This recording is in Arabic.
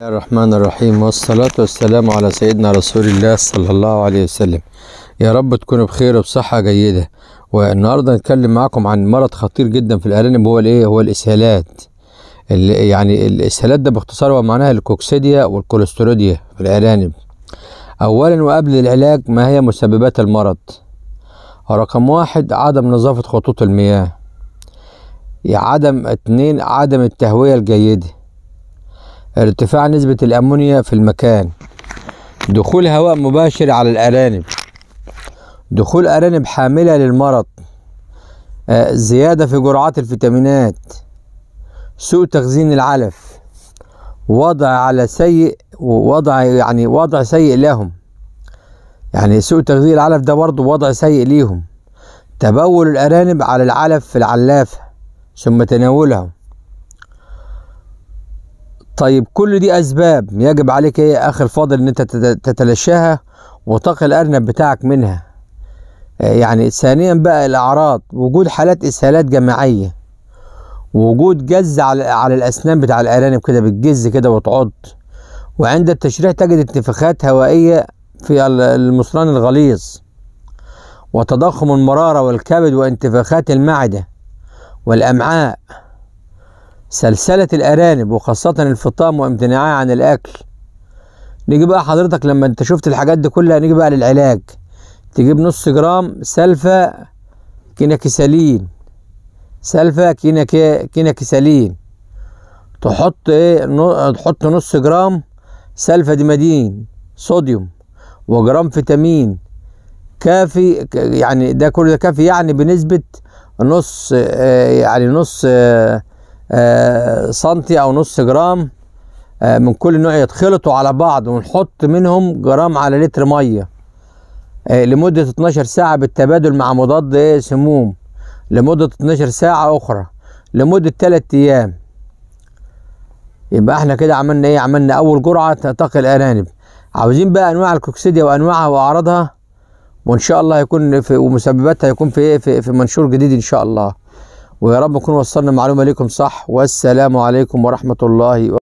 الله الرحمن الرحيم والصلاة والسلام على سيدنا رسول الله صلى الله عليه وسلم يا رب تكونوا بخير وبصحة جيدة والنهاردة هنتكلم معاكم عن مرض خطير جدا في الأرانب هو الإيه هو الإسهالات اللي يعني الإسهالات ده باختصار هو معناها الكوكسيديا والكوليستروديا في الأرانب أولا وقبل العلاج ما هي مسببات المرض رقم واحد عدم نظافة خطوط المياه عدم اتنين عدم التهوية الجيده ارتفاع نسبة الأمونيا في المكان دخول هواء مباشر على الأرانب دخول أرانب حاملة للمرض آه، زيادة في جرعات الفيتامينات سوء تخزين العلف وضع على سيء ووضع يعني وضع سيء لهم يعني سوء تخزين العلف ده برضه وضع سيء ليهم تبول الأرانب على العلف في العلافة ثم تناولهم طيب كل دي اسباب يجب عليك ايه اخر اخي الفاضل ان انت تتلاشاها وتقي الارنب بتاعك منها آه، يعني ثانيا بقى الاعراض وجود حالات اسهالات جماعيه وجود جز على على الاسنان بتاع الارانب كده بتجز كده وتعض وعند التشريح تجد انتفاخات هوائيه في المصران الغليظ وتضخم المراره والكبد وانتفاخات المعده والامعاء سلسلة الأرانب وخاصة الفطام وامتناعها عن الأكل نيجي بقى حضرتك لما أنت شفت الحاجات دي كلها نيجي بقى للعلاج تجيب نص جرام سلفا كيناكسالين سلفا كيناكسالين تحط إيه تحط نص جرام سلفا ديمادين صوديوم وجرام فيتامين كافي يعني ده كل ده كافي يعني بنسبة نص آه، يعني نص آه، آه، سنتي او نص جرام آه، من كل نوع يتخلطوا على بعض ونحط منهم جرام على لتر ميه آه، لمده 12 ساعه بالتبادل مع مضاد سموم لمده 12 ساعه اخرى لمده 3 ايام يبقى احنا كده عملنا ايه عملنا اول جرعه تقي الارانب عاوزين بقى انواع الكوكسيديا وانواعها واعراضها وان شاء الله هيكون في ومسبباتها هيكون في إيه؟ في, في منشور جديد ان شاء الله ويا رب نكون وصلنا معلومة ليكم صح والسلام عليكم ورحمة الله